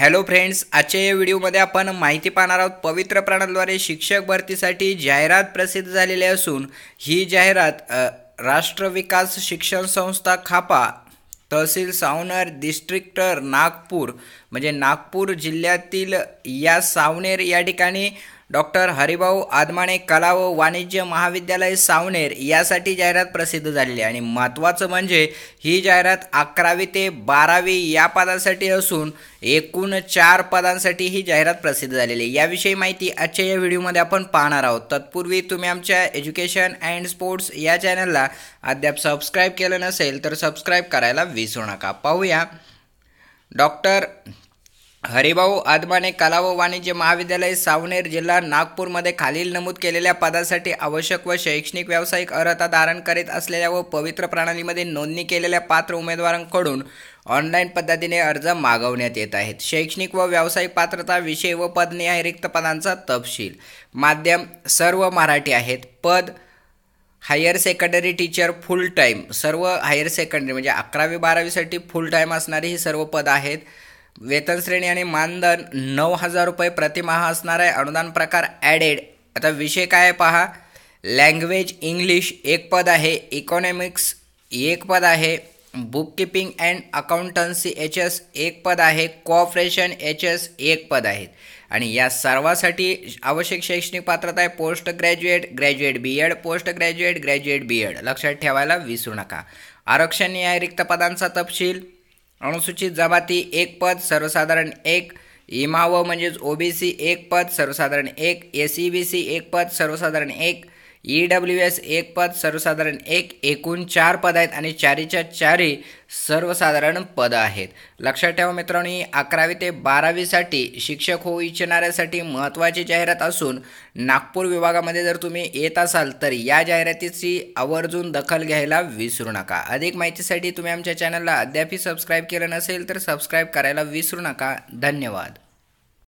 hello friends आजच्या या व्हिडिओमध्ये आपण माहिती पाहणार आहोत पवित्र प्राणाद्वारे शिक्षक भरतीसाठी जाहिरात प्रसिद्ध झालेली असून ही जाहिरात राष्ट्रविकास शिक्षण संस्था खापा तहसील सावनेर डिस्ट्रिक्ट नागपूर म्हणजे नागपूर जिल्ह्यातील या सावनेर या ठिकाणी डॉक्टर हरिभाऊ आदमाणे कला व वाणिज्य महाविद्यालय सावनेर यासाठी जाहिरात प्रसिद्ध झालेली आहे आणि महत्त्वाचं म्हणजे ही जाहिरात अकरावी ते बारावी या पदांसाठी असून एकूण चार पदांसाठी ही जाहिरात प्रसिद्ध झालेली याविषयी माहिती आजच्या या व्हिडिओमध्ये आपण पाहणार आहोत तत्पूर्वी तुम्ही आमच्या एज्युकेशन अँड स्पोर्ट्स या चॅनलला अद्याप सबस्क्राईब केलं नसेल तर सबस्क्राईब करायला विसरू नका पाहूया डॉक्टर हरिभाऊ आदमाने कला व वाणिज्य महाविद्यालय सावनेर जिल्हा नागपूरमध्ये खालील नमूद केलेल्या पदासाठी आवश्यक व शैक्षणिक व्यावसायिक अर्हता धारण करीत असलेल्या व पवित्र प्रणालीमध्ये नोंदणी केलेल्या पात्र उमेदवारांकडून ऑनलाईन पद्धतीने अर्ज मागवण्यात येत आहेत शैक्षणिक व व्यावसायिक पात्रता विषय व पदनिहाय रिक्त पदांचा तपशील माध्यम सर्व मराठी आहेत पद higher secondary teacher full time सर्व हायर सेकंडरी म्हणजे अकरावी बारावीसाठी फुल टाईम असणारी ही सर्व पद आहेत वेतन श्रेणी आणि मानधन नऊ हजार रुपये प्रतिमाह असणार आहे अनुदान प्रकार ॲडेड आता विषय काय आहे पहा लँग्वेज इंग्लिश एक पद आहे इकॉनॉमिक्स एक पद आहे book and accountancy H S एक पद आहे कॉपरेशन एच एस एक पद आहेत आणि या सर्वासाठी आवश्यक शैक्षणिक पात्रता आहे post graduate graduate B Ed post graduate graduate B Ed लक्षात ठेवायला विसरू नका आरक्षण या रिक्त पदांचा तपशील अनुसूचित जमाती एक पद सर्वसाधारण एक इमाव म्हणजेच ओबीसी एक पद सर्वसाधारण एक एस बी सी एक पद सर्वसाधारण एक ई डब्ल्यू एस एक पद सर्वसाधारण एक एकूण चार पद आहेत आणि चारीच्या चारी सर्वसाधारण पदं आहेत लक्षात ठेवा मित्रांनो ही अकरावी ते बारावीसाठी शिक्षक होऊ इच्छिणाऱ्यासाठी महत्त्वाची जाहिरात असून नागपूर विभागामध्ये जर तुम्ही येत असाल तर या जाहिरातीची आवर्जून दखल घ्यायला विसरू नका अधिक माहितीसाठी तुम्ही आमच्या चॅनलला अद्यापही सबस्क्राईब केलं नसेल तर सबस्क्राईब करायला विसरू नका धन्यवाद